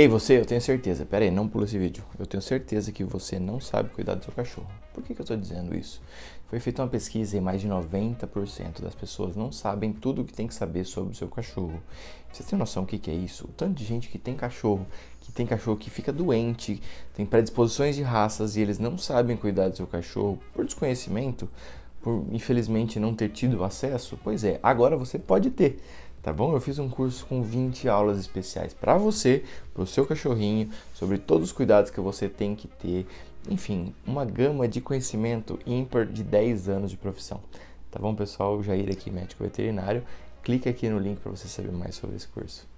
Ei você, eu tenho certeza. Pera aí, não pula esse vídeo. Eu tenho certeza que você não sabe cuidar do seu cachorro. Por que, que eu estou dizendo isso? Foi feita uma pesquisa e mais de 90% das pessoas não sabem tudo o que tem que saber sobre o seu cachorro. Você tem noção do que, que é isso? O tanto de gente que tem cachorro, que tem cachorro que fica doente, tem predisposições de raças e eles não sabem cuidar do seu cachorro por desconhecimento, por infelizmente não ter tido acesso? Pois é, agora você pode ter tá bom? Eu fiz um curso com 20 aulas especiais para você, para o seu cachorrinho, sobre todos os cuidados que você tem que ter, enfim, uma gama de conhecimento ímpar de 10 anos de profissão. Tá bom, pessoal? Jair aqui, médico veterinário. Clique aqui no link para você saber mais sobre esse curso.